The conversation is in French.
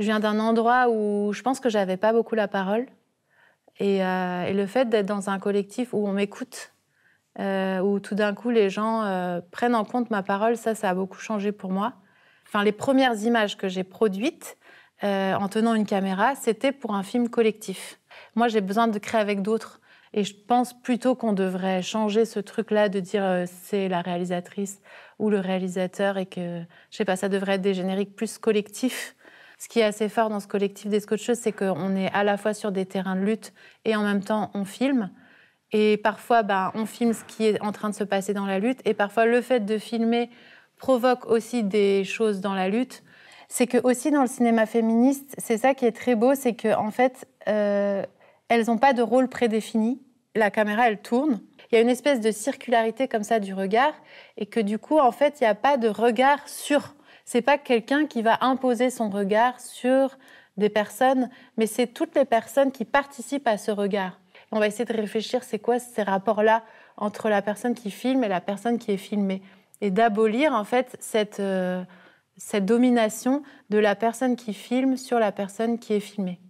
je viens d'un endroit où je pense que j'avais pas beaucoup la parole. Et, euh, le fait d'être dans un collectif où on m'écoute, euh, où tout d'un coup les gens euh, prennent en compte ma parole, ça, ça a beaucoup changé pour moi. Enfin, les premières images que j'ai produites en tenant une caméra, c'était pour un film collectif. Moi, j'ai besoin de créer avec d'autres. Et je pense plutôt qu'on devrait changer ce truc-là de dire c'est la réalisatrice ou le réalisateur et que, je sais pas, ça devrait être des génériques plus collectifs ce qui est assez fort dans ce collectif des scotcheuses, c'est qu'on est à la fois sur des terrains de lutte et en même temps on filme. Et parfois, bah, on filme ce qui est en train de se passer dans la lutte. Et parfois, le fait de filmer provoque aussi des choses dans la lutte. C'est que aussi dans le cinéma féministe, c'est ça qui est très beau, c'est que en fait, euh, elles n'ont pas de rôle prédéfini. La caméra, elle tourne. Il y a une espèce de circularité comme ça du regard, et que du coup, en fait, il n'y a pas de regard sur c'est pas quelqu'un qui va imposer son regard sur des personnes, mais c'est toutes les personnes qui participent à ce regard. On va essayer de réfléchir, c'est quoi ces rapports-là entre la personne qui filme et la personne qui est filmée, et d'abolir en fait cette, euh, cette domination de la personne qui filme sur la personne qui est filmée.